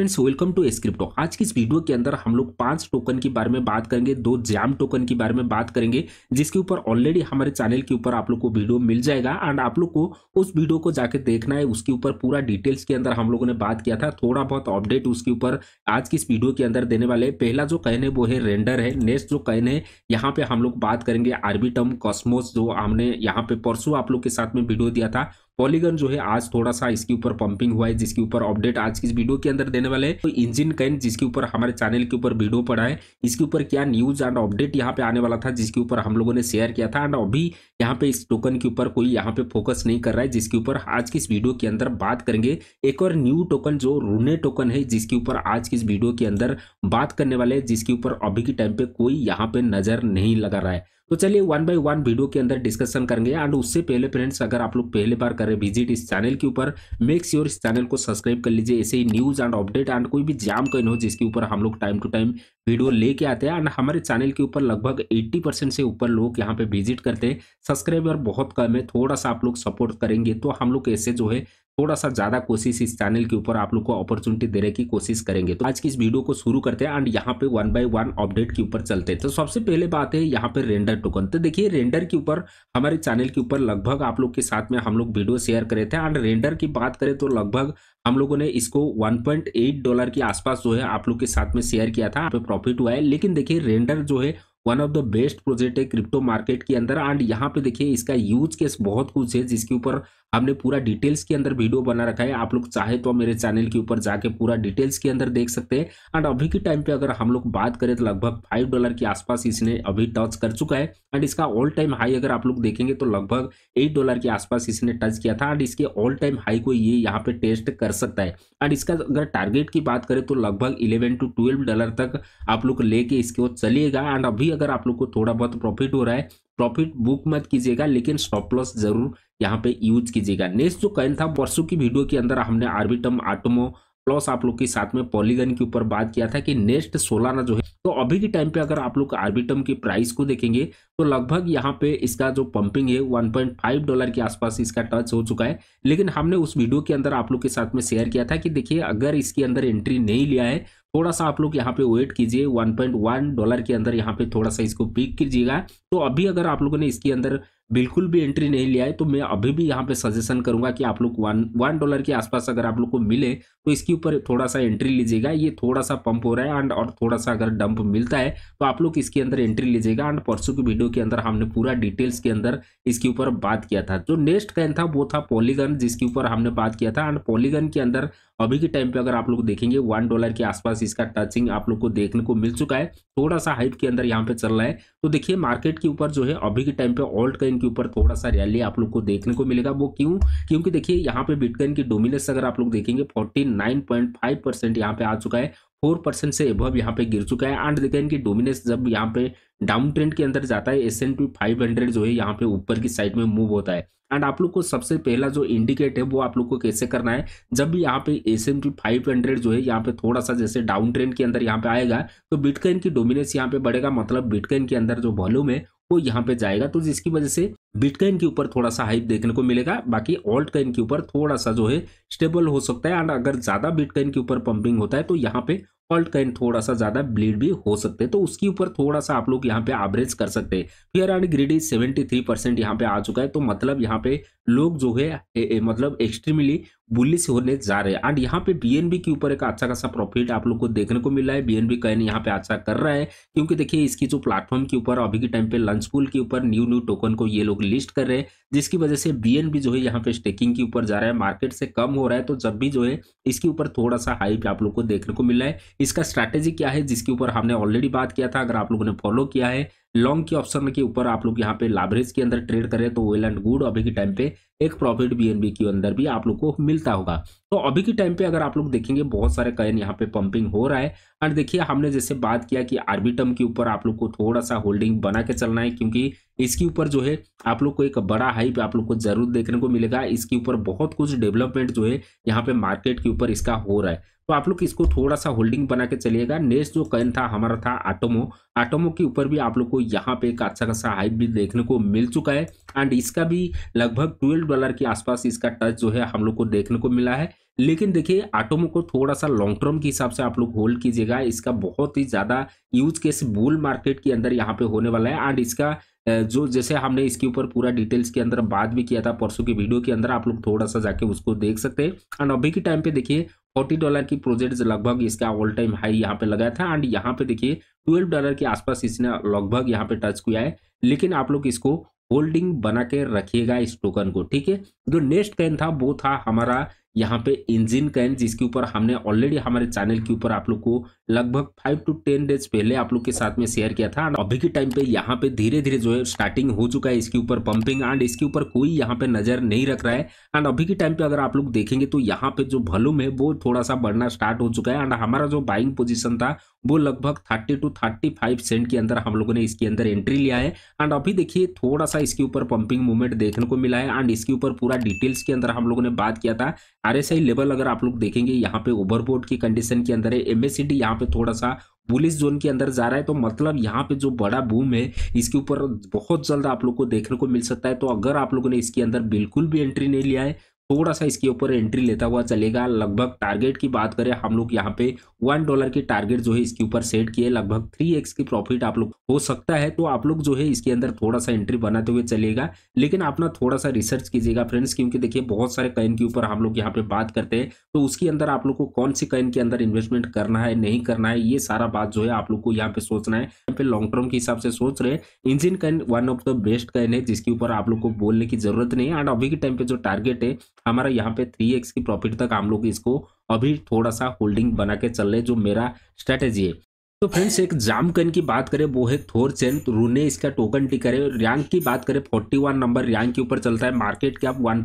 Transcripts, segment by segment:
friends welcome to स्क्रिप्टो आज की इस वीडियो के अंदर हम लोग पांच टोकन के बारे में बात करेंगे दो जैम टोकन के बारे में बात करेंगे जिसके ऊपर ऑलरेडी हमारे चैनल के ऊपर आप लोग को वीडियो मिल जाएगा एंड आप लोग को उस वीडियो को जाके देखना है उसके ऊपर पूरा डिटेल्स के अंदर हम लोगों ने बात किया था थोड़ा बहुत अपडेट उसके ऊपर आज की इस वीडियो के अंदर देने वाले पहला जो कहन है वो है रेंडर है नेक्स्ट जो कहन है यहाँ पे हम लोग बात करेंगे आर्बिटम कॉस्मोस जो हमने यहाँ पे परसों आप लोग के साथ में वीडियो दिया था पॉलीगन जो है आज थोड़ा सा इसके ऊपर पंपिंग हुआ है जिसके ऊपर अपडेट आज की इस वीडियो के अंदर देने वाले हैं तो इंजिन कैन जिसके ऊपर हमारे चैनल के ऊपर वीडियो पड़ा है इसके ऊपर क्या न्यूज एंड अपडेट यहाँ पे आने वाला था जिसके ऊपर हम लोगों ने शेयर किया था एंड अभी यहाँ पे इस टोकन के ऊपर कोई यहाँ पे फोकस नहीं कर रहा है जिसके ऊपर आज की इस वीडियो के अंदर बात करेंगे एक और न्यू टोकन जो रूने टोकन है जिसके ऊपर आज की इस वीडियो के अंदर बात करने वाले हैं जिसके ऊपर अभी के टाइम पे कोई यहाँ पे नजर नहीं लगा रहा है तो चलिए वन बाय वन वीडियो के अंदर डिस्कशन करेंगे एंड उससे पहले फ्रेंड्स अगर आप लोग पहले बार करें विजिट इस चैनल के ऊपर मेक श्योर इस चैनल को सब्सक्राइब कर लीजिए ऐसे ही न्यूज़ एंड अपडेट एंड कोई भी जाम कहीं हो जिसके ऊपर हम लोग टाइम टू टाइम वीडियो लेके आते हैं एंड हमारे चैनल के ऊपर लगभग एट्टी परसेंट से ऊपर लोग यहाँ पे विजिट करते हैं सब्सक्राइबर बहुत कम है थोड़ा सा आप लोग सपोर्ट करेंगे तो हम लोग ऐसे जो है थोड़ा सा ज्यादा कोशिश इस चैनल के ऊपर आप लोग को अपॉर्चुनिटी देने की कोशिश करेंगे तो आज की इस वीडियो को शुरू करते हैं एंड यहाँ पे वन बाय वन अपडेट के ऊपर चलते हैं तो सबसे पहले बात है यहाँ पे रेंडर टोकन तो देखिए रेंडर के ऊपर हमारे चैनल के ऊपर लगभग आप लोग के साथ में हम लोग वीडियो शेयर करे थे एंड रेंडर की बात करें तो लगभग हम लोगों ने इसको 1.8 डॉलर के आसपास जो है आप लोग के साथ में शेयर किया था प्रॉफिट हुआ है लेकिन देखिए रेंडर जो है one of the best project है क्रिप्टो मार्केट के अंदर एंड यहाँ पे देखिए इसका यूज केस बहुत कुछ है जिसके ऊपर हमने पूरा डिटेल्स के अंदर वीडियो बना रखा है आप लोग चाहे तो मेरे चैनल के ऊपर जाके पूरा डिटेल्स के अंदर देख सकते हैं एंड अभी के टाइम पे अगर हम लोग बात करें तो लगभग फाइव डॉलर के आसपास इसने अभी टच कर चुका है एंड इसका ऑल टाइम हाई अगर आप लोग देखेंगे तो लगभग एट डॉलर के आसपास इसने टच किया था एंड इसके ऑल टाइम हाई को ये यहाँ पे टेस्ट कर सकता है एंड इसका अगर टारगेट की बात करें तो लगभग इलेवन टू ट्वेल्व डॉलर तक आप लोग लेके इसके चलिएगा एंड अभी भी अगर आप लोग को थोड़ा बहुत प्रॉफिट हो रहा है प्रॉफिट बुक मत कीजिएगा लेकिन स्टॉप लॉस जरूर यहाँ पे यूज कीजिएगा नेक्स्ट जो कल था वर्षों की वीडियो के अंदर हमने आर्बिटम आटोमो प्लस आप लोग के साथ में पॉलीगन के ऊपर बात किया था कि नेक्स्ट सोलाना जो है तो अभी के टाइम पे अगर आप लोग आर्बिटम की प्राइस को देखेंगे तो लगभग यहाँ पे इसका जो पंपिंग है 1.5 डॉलर के आसपास इसका टच हो चुका है लेकिन हमने उस वीडियो के अंदर आप लोग के साथ में शेयर किया था कि देखिए अगर इसके अंदर एंट्री नहीं लिया है थोड़ा सा आप लोग यहाँ पे वेट कीजिए 1.1 डॉलर के अंदर यहाँ पे थोड़ा सा इसको पिक कीजिएगा तो अभी अगर आप लोगों ने इसके अंदर बिल्कुल भी एंट्री नहीं लिया है तो मैं अभी भी यहाँ पे सजेशन करूँगा कि आप लोग वन वन डॉलर के आसपास अगर आप लोग को मिले तो इसके ऊपर थोड़ा सा एंट्री लीजिएगा ये थोड़ा सा पंप हो रहा है एंड और थोड़ा सा अगर डंप मिलता है तो आप लोग इसके अंदर एंट्री लीजिएगा एंड परसों की वीडियो के अंदर हमने पूरा डिटेल्स के अंदर इसके ऊपर बात किया था जो नेक्स्ट कैन था वो था पॉलीगन जिसके ऊपर हमने बात किया था एंड पॉलीगन के अंदर अभी के टाइम पे अगर आप लोग देखेंगे वन डॉलर के आसपास इसका टचिंग आप लोग को देखने को मिल चुका है थोड़ा सा हाइप के अंदर यहाँ पे चल रहा है तो देखिए मार्केट के ऊपर जो है अभी के टाइम पे ऑल्ट कॉइन के ऊपर थोड़ा सा रैली आप लोग को देखने को मिलेगा वो क्यों क्योंकि देखिए यहाँ पे बिटकॉइन की डोमिनेंस अगर आप लोग देखेंगे forty nine point five percent यहाँ पे आ चुका है फोर परसेंट से एबव यहाँ पे गिर चुका है एंड देखा कि डोमिनेंस जब यहाँ पे डाउन ट्रेंड के अंदर जाता है S and P five hundred जो है यहाँ पे ऊपर की साइड में मूव होता है एंड आप लोग को सबसे पहला जो इंडिकेट है वो आप लोग को कैसे करना है जब भी यहाँ पे S and P five hundred जो है यहाँ पे थोड़ा सा जैसे डाउन ट्रेंड के अंदर यहाँ पे आएगा तो बिटकॉइन की डोमिनेंस यहाँ पे बढ़ेगा मतलब बिटकॉइन के अंदर जो वॉल्यूम है वो यहाँ पे जाएगा तो जिसकी वजह से बिटकॉइन के ऊपर थोड़ा सा हाइप देखने को मिलेगा बाकी ऑल्ट कॉइन के ऊपर थोड़ा सा जो है स्टेबल हो सकता है एंड अगर ज़्यादा बिटकॉइन के ऊपर पंपिंग होता है तो यहाँ पे फॉल्ट कहीं थोड़ा सा ज़्यादा ब्लीड भी हो सकते हैं तो उसके ऊपर थोड़ा सा आप लोग यहाँ पे एवरेज कर सकते हैं fear and greedy seventy three percent यहाँ पे आ चुका है तो मतलब यहाँ पे लोग जो है ए, ए, मतलब एक्सट्रीमली बुलिस होने जा रहे हैं एंड यहाँ पे बीएनबी के ऊपर एक अच्छा खासा प्रॉफिट आप लोग को देखने को मिल रहा है बीएनबी कहीं यहाँ पे अच्छा कर रहा है क्योंकि देखिए इसकी जो प्लेटफॉर्म के ऊपर अभी के टाइम पे लंच पुल के ऊपर न्यू न्यू टोकन को ये लोग लिस्ट कर रहे हैं जिसकी वजह से बीएनबी जो है यहाँ पे स्टेकिंग के ऊपर जा रहा है मार्केट से कम हो रहा है तो जब भी जो है इसके ऊपर थोड़ा सा हाइप आप लोग को देखने को मिल रहा है इसका स्ट्रैटेजी क्या है जिसके ऊपर हमने ऑलरेडी बात किया था अगर आप लोगों ने फॉलो किया है लॉन्ग के ऑप्शन के ऊपर आप लोग यहाँ पे लाभरेज के अंदर ट्रेड करें तो वेल एंड गुड अभी के टाइम पे एक प्रॉफिट बीएनबी के अंदर भी आप लोग को मिलता होगा तो अभी के टाइम पे अगर आप लोग देखेंगे बहुत सारे कैन यहाँ पे पंपिंग हो रहा है एंड देखिए हमने जैसे बात किया कि आर्बिटम के ऊपर आप लोग को थोड़ा सा होल्डिंग बना के चलना है क्योंकि इसके ऊपर जो है आप लोग को एक बड़ा हाइप आप लोग को जरूर देखने को मिलेगा इसके ऊपर बहुत कुछ डेवलपमेंट जो है यहाँ पे मार्केट के ऊपर इसका हो रहा है तो आप लोग इसको थोड़ा सा होल्डिंग बना के चलिएगा नेक्स्ट जो कैन था हमारा था आटोमो आटोमो के ऊपर भी आप लोग को यहाँ पे एक अच्छा खासा हाइप भी देखने को मिल चुका है एंड इसका भी लगभग ट्वेल्व डॉलर के आसपास इसका टच जो है हम लोग को देखने को मिला है लेकिन देखिए आटोमो को थोड़ा सा लॉन्ग टर्म के हिसाब से आप लोग होल्ड कीजिएगा इसका बहुत ही ज़्यादा यूज केस बुल मार्केट के अंदर यहाँ पे होने वाला है एंड इसका जो जैसे हमने इसके ऊपर पूरा डिटेल्स के अंदर बात भी किया था परसों की वीडियो के अंदर आप लोग थोड़ा सा जाके उसको देख सकते हैं एंड अभी के टाइम पे देखिए फोर्टी डॉलर की प्रोजेक्ट लगभग इसका ऑल टाइम हाई यहाँ पे लगाया था एंड यहाँ पे देखिए ट्वेल्व डॉलर के आसपास इसने लगभग यहाँ पे टच किया है लेकिन आप लोग इसको होल्डिंग बना के रखिएगा इस टोकन को ठीक है जो नेक्स्ट कैन था वो था हमारा यहाँ पे इंजिन कैन जिसके ऊपर हमने ऑलरेडी हमारे चैनल के ऊपर आप लोग को लगभग फाइव टू टेन डेज पहले आप लोग के साथ में शेयर किया था अभी के टाइम पे यहाँ पे धीरे धीरे जो है स्टार्टिंग हो चुका है इसके ऊपर पंपिंग एंड इसके ऊपर कोई यहाँ पे नजर नहीं रख रहा है एंड अभी के टाइम पे अगर आप लोग देखेंगे तो यहाँ पे जो वॉल्यूम है वो थोड़ा सा बढ़ना स्टार्ट हो चुका है एंड हमारा जो बाइंग पोजिशन था वो लगभग thirty two thirty five cent के अंदर हम लोगों ने इसके अंदर एंट्री लिया है एंड अभी देखिए थोड़ा सा इसके ऊपर पंपिंग मूवमेंट देखने को मिला है एंड इसके ऊपर पूरा डिटेल्स के अंदर हम लोगों ने बात किया था आरएसआई लेवल अगर आप लोग देखेंगे यहाँ पे ओवरबोर्ड की कंडीशन के अंदर है एमएससीडी यहाँ पे थोड़ा सा पुलिस जोन के अंदर जा रहा है तो मतलब यहाँ पे जो बड़ा बूम है इसके ऊपर बहुत जल्द आप लोग को देखने को मिल सकता है तो अगर आप लोगों ने इसके अंदर बिल्कुल भी एंट्री नहीं लिया है थोड़ा सा इसके ऊपर एंट्री लेता हुआ चलेगा लगभग टारगेट की बात करें हम लोग यहाँ पे वन डॉलर की टारगेट जो है इसके ऊपर सेट किए लगभग थ्री एक्स की प्रॉफिट आप लोग हो सकता है तो आप लोग जो है इसके अंदर थोड़ा सा एंट्री बनाते हुए चलेगा लेकिन अपना थोड़ा सा रिसर्च कीजिएगा फ्रेंड्स क्योंकि देखिए बहुत सारे कैन के ऊपर हम लोग यहाँ पे बात करते हैं तो उसके अंदर आप लोग को कौन सी कैन के अंदर इन्वेस्टमेंट करना है नहीं करना है ये सारा बात जो है आप लोग को यहाँ पे सोचना है यहाँ पे लॉन्ग टर्म के हिसाब से सोच रहे हैं engine coin one of the best coin है जिसके ऊपर आप लोग को बोलने की जरूरत नहीं है एंड अभी के टाइम पे जो टारगेट है हमारा यहाँ पे थ्री एक्स की प्रॉफिट तक हम लोग इसको अभी थोड़ा सा होल्डिंग बना के चल रहे जो मेरा स्ट्रेटेजी है तो फ्रेंड्स एक जाम कन की बात करें वो है थोर चेन तो रूने इसका टोकन टिकर है रैंक की बात करें फोर्टी वन नंबर रैंक के ऊपर चलता है मार्केट कैप वन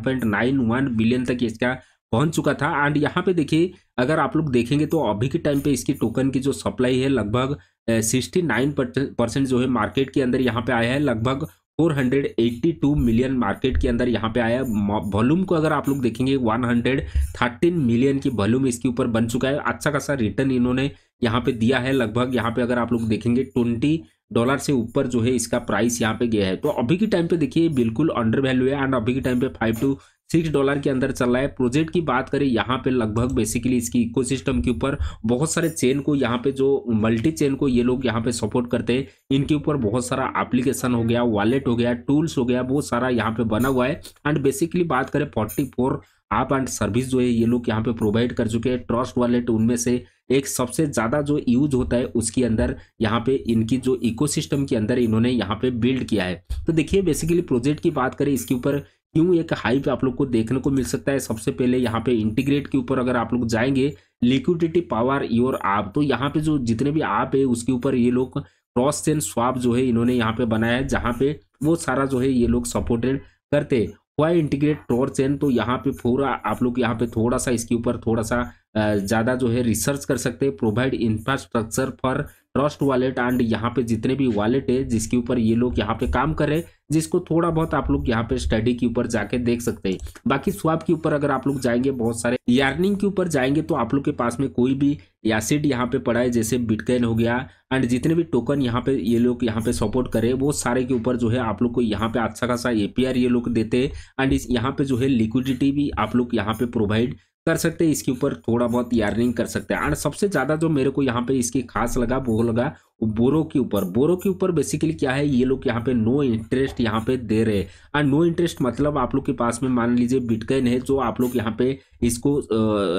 बिलियन तक इसका पहुंच चुका था एंड यहाँ पे देखिए अगर आप लोग देखेंगे तो अभी के टाइम पे इसकी टोकन की जो सप्लाई है लगभग सिक्सटी नाइन परसेंट जो है मार्केट के अंदर यहाँ पे आया है लगभग 482 मिलियन मार्केट के अंदर यहाँ पे आया वॉल्यूम को अगर आप लोग देखेंगे 113 मिलियन की वॉल्यूम इसके ऊपर बन चुका है अच्छा खासा रिटर्न इन्होंने यहाँ पे दिया है लगभग यहाँ पे अगर आप लोग देखेंगे 20 डॉलर से ऊपर जो है इसका प्राइस यहाँ पे गया है तो अभी के टाइम पे देखिए बिल्कुल अंडर वैल्यू है एंड अभी के टाइम पे फाइव टू सिक्स डॉलर के अंदर चल रहा है प्रोजेक्ट की बात करें यहाँ पे लगभग बेसिकली इसकी इकोसिस्टम के ऊपर बहुत सारे चेन को यहाँ पे जो मल्टी चेन को ये लोग यहाँ पे सपोर्ट करते हैं इनके ऊपर बहुत सारा एप्लीकेशन हो गया वॉलेट हो गया टूल्स हो गया बहुत सारा यहाँ पे बना हुआ है एंड बेसिकली बात करें फोर्टी फोर आप एंड सर्विस जो है ये लोग यहाँ पे प्रोवाइड कर चुके हैं ट्रस्ट वॉलेट उनमें से एक सबसे ज़्यादा जो यूज होता है उसके अंदर यहाँ पे इनकी जो इकोसिस्टम के अंदर इन्होंने यहाँ पे बिल्ड किया है तो देखिए बेसिकली प्रोजेक्ट की बात करें इसके ऊपर यूं एक हाई पे आप लोग को देखने को मिल सकता है सबसे पहले यहाँ पे इंटीग्रेट के ऊपर अगर आप लोग जाएंगे लिक्विडिटी पावर योर आप तो यहाँ पे जो जितने भी आप है उसके ऊपर ये लोग क्रॉस चेन स्वाप जो है इन्होंने यहाँ पे बनाया है जहाँ पे वो सारा जो है ये लोग सपोर्टेड करते वाई इंटीग्रेट टोर चेन तो यहाँ पे पूरा आप लोग यहाँ पे थोड़ा सा इसके ऊपर थोड़ा सा ज़्यादा जो है रिसर्च कर सकते हैं provide infrastructure for trust wallet and यहाँ पे जितने भी वॉलेट है जिसके ऊपर ये लोग यहाँ पे काम कर रहे हैं जिसको थोड़ा बहुत आप लोग यहाँ पे स्टडी के ऊपर जाके देख सकते हैं बाकी स्वाप के ऊपर अगर आप लोग जाएंगे बहुत सारे यार्निंग के ऊपर जाएंगे तो आप लोग के पास में कोई भी एसिड यहाँ पे पड़ा है जैसे बिटकॉइन हो गया एंड जितने भी टोकन यहाँ पे ये लोग यहाँ पे सपोर्ट करे वो सारे के ऊपर जो है आप लोग को यहाँ पे अच्छा खासा एपीआर ये लोग देते हैं एंड इस यहाँ पे जो है लिक्विडिटी भी आप लोग यहाँ पे प्रोवाइड कर सकते हैं इसके ऊपर थोड़ा बहुत यार्निंग कर सकते हैं एंड सबसे ज़्यादा जो मेरे को यहाँ पे इसकी खास लगा वो लगा बोरो के ऊपर बोरो के ऊपर बेसिकली क्या है ये लोग यहाँ पे नो इंटरेस्ट यहाँ पे दे रहे हैं एंड नो इंटरेस्ट मतलब आप लोग के पास में मान लीजिए बिटकॉइन है जो आप लोग यहाँ पे इसको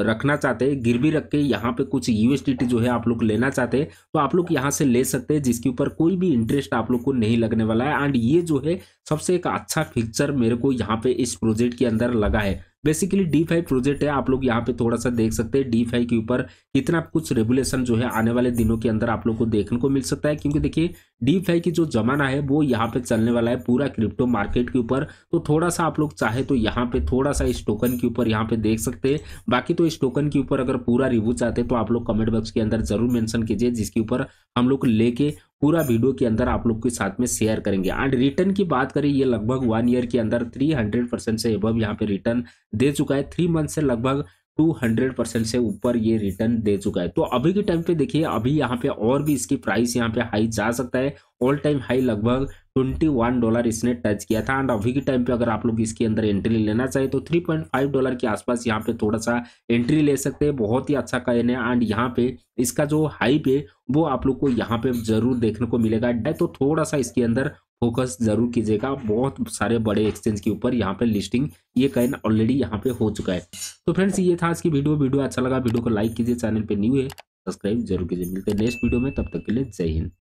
रखना चाहते हैं गिरवी रख के यहाँ पे कुछ यूएसडीटी जो है आप लोग लेना चाहते हैं तो आप लोग यहाँ से ले सकते हैं जिसके ऊपर कोई भी इंटरेस्ट आप लोग को नहीं लगने वाला है एंड ये जो है सबसे एक अच्छा फीचर मेरे को यहाँ पे इस प्रोजेक्ट के अंदर लगा है बेसिकली डी फाइव प्रोजेक्ट है आप लोग यहाँ पे थोड़ा सा देख सकते हैं डी फाइव के ऊपर कितना कुछ रेगुलेशन जो है आने वाले दिनों के अंदर आप लोग को देखने को मिल सकता है क्योंकि देखिए डी फाइव की जो जमाना है वो यहाँ पे चलने वाला है पूरा क्रिप्टो मार्केट के ऊपर तो थोड़ा सा आप लोग चाहे तो यहाँ पे थोड़ा सा इस टोकन के ऊपर यहाँ पे देख सकते हैं बाकी तो इस टोकन के ऊपर अगर पूरा रिव्यू चाहते तो आप लोग कमेंट बॉक्स के अंदर जरूर मैंशन कीजिए जिसके ऊपर हम लोग लेके पूरा वीडियो के अंदर आप लोग के साथ में शेयर करेंगे एंड रिटर्न की बात करें ये लगभग वन ईयर के अंदर 300 परसेंट से अब यहाँ पे रिटर्न दे चुका है थ्री मंथ से लगभग टू हंड्रेड परसेंट से ऊपर ये रिटर्न दे चुका है तो अभी के टाइम पे देखिए अभी यहाँ पे और भी इसकी प्राइस यहाँ पे हाई जा सकता है ऑल टाइम हाई लगभग 21 डॉलर इसने टच किया था एंड अभी के टाइम पे अगर आप लोग इसके अंदर एंट्री लेना चाहे तो 3.5 डॉलर के आसपास यहाँ पे थोड़ा सा एंट्री ले सकते हैं बहुत ही अच्छा कहने एंड यहाँ पे इसका जो हाई पे वो आप लोग को यहाँ पे जरूर देखने को मिलेगा तो थोड़ा सा इसके अंदर फोकस जरूर कीजिएगा बहुत सारे बड़े एक्सचेंज के ऊपर यहाँ पे लिस्टिंग ये कैन ऑलरेडी यहाँ पे हो चुका है तो फ्रेंड्स ये था आज की वीडियो वीडियो अच्छा लगा वीडियो को लाइक कीजिए चैनल पे न्यू है सब्सक्राइब जरूर कीजिए मिलते हैं नेक्स्ट वीडियो में तब तक के लिए जय हिंद